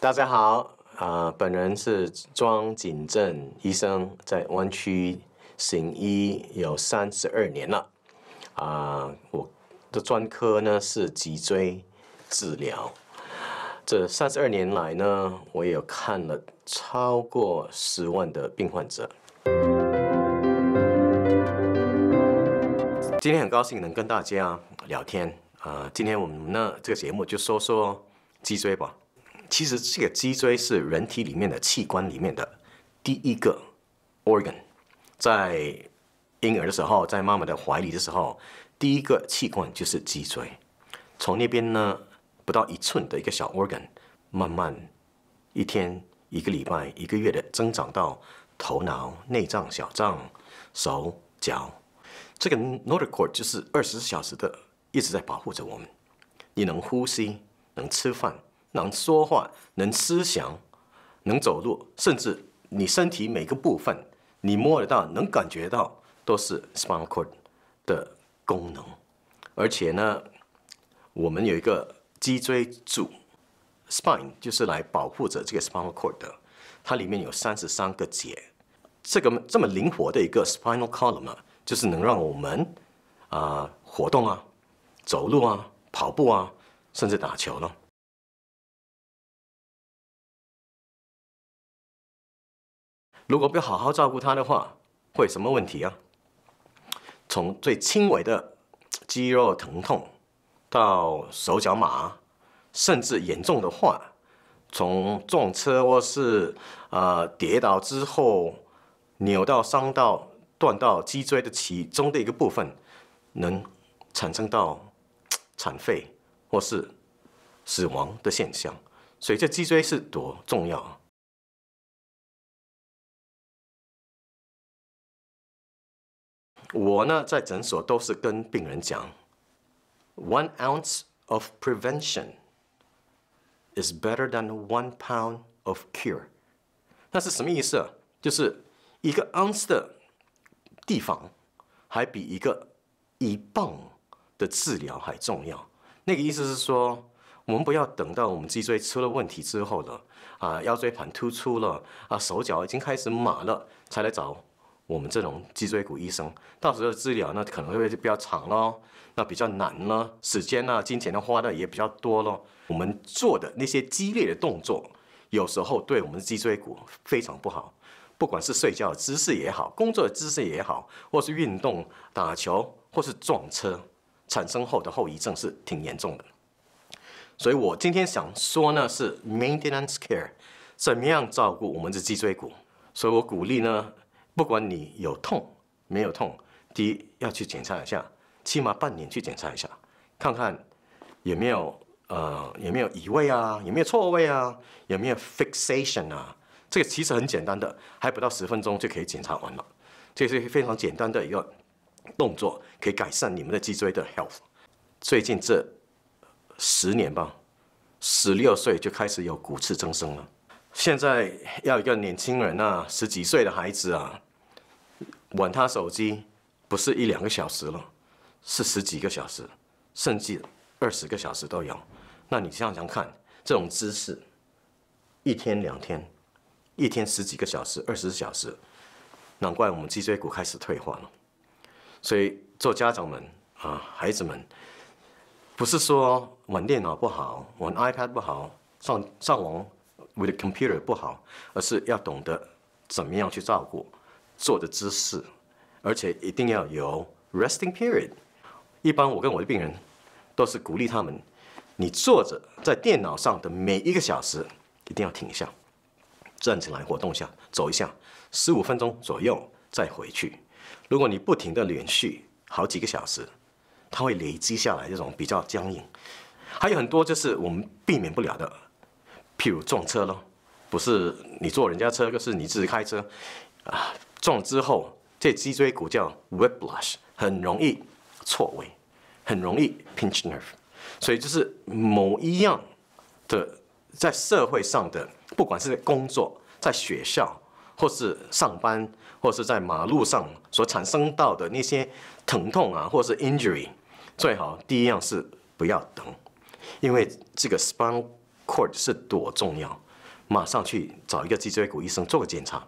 大家好，啊，本人是庄锦镇医生，在湾区行医有三十二年了，啊，我的专科呢是脊椎治疗，这三十二年来呢，我有看了超过十万的病患者。今天很高兴能跟大家聊天，啊，今天我们呢这个节目就说说脊椎吧。其实，这个脊椎是人体里面的器官里面的第一个 organ，在婴儿的时候，在妈妈的怀里的时候，第一个器官就是脊椎。从那边呢，不到一寸的一个小 organ，慢慢一天、一个礼拜、一个月的增长到头脑、内脏、小脏、手脚。这个 nortecord 就是二十四小时的一直在保护着我们，你能呼吸，能吃饭。能说话，能思想，能走路，甚至你身体每个部分你摸得到、能感觉到，都是 spinal cord 的功能。而且呢，我们有一个脊椎柱 （spine），就是来保护着这个 spinal cord 的。它里面有三十三个节，这个这么灵活的一个 spinal column 啊，就是能让我们啊活动啊、走路啊、跑步啊，甚至打球了。如果不好好照顾它的话，会有什么问题啊？从最轻微的肌肉疼痛，到手脚麻，甚至严重的话，从撞车或是呃跌倒之后扭到、伤到、断到脊椎的其中的一个部分，能产生到残废或是死亡的现象。所以这脊椎是多重要啊！我呢，在诊所都是跟病人讲：“One ounce of prevention is better than one pound of cure。”那是什么意思？就是一个 ounce 的地方，还比一个一磅的治疗还重要。那个意思是说，我们不要等到我们脊椎出了问题之后了啊，腰椎盘突出了啊，手脚已经开始麻了，才来找。我们这种脊椎骨医生，到时候治疗呢可能会比较长喽，那比较难呢，时间呢、金钱呢花的也比较多咯。我们做的那些激烈的动作，有时候对我们的脊椎骨非常不好，不管是睡觉姿势也好，工作的姿势也好，或是运动、打球，或是撞车，产生后的后遗症是挺严重的。所以我今天想说呢，是 maintenance care，怎么样照顾我们的脊椎骨？所以我鼓励呢。不管你有痛没有痛，第一要去检查一下，起码半年去检查一下，看看有没有呃有没有移位啊，有没有错位啊，有没有 fixation 啊。这个其实很简单的，还不到十分钟就可以检查完了。这是非常简单的一个动作，可以改善你们的脊椎的 health。最近这十年吧，十六岁就开始有骨刺增生了。现在要一个年轻人啊，十几岁的孩子啊，玩他手机，不是一两个小时了，是十几个小时，甚至二十个小时都有。那你想想看，这种姿势，一天两天，一天十几个小时、二十小时，难怪我们脊椎骨开始退化了。所以做家长们啊，孩子们，不是说玩电脑不好，玩 iPad 不好，上上网。with computer 不好，而是要懂得怎么样去照顾坐的姿势，而且一定要有 resting period。一般我跟我的病人都是鼓励他们，你坐着在电脑上的每一个小时，一定要停一下，站起来活动一下，走一下，十五分钟左右再回去。如果你不停的连续好几个小时，它会累积下来这种比较僵硬。还有很多就是我们避免不了的。譬如撞车咯，不是你坐人家车，就是你自己开车，啊，撞之后，这脊椎骨叫 whiplash，很容易错位，很容易 pinch nerve，所以就是某一样的在社会上的，不管是工作、在学校，或是上班，或是在马路上所产生到的那些疼痛啊，或是 injury，最好第一样是不要等，因为这个 s p i n cord 是多重要，马上去找一个脊椎骨医生做个检查。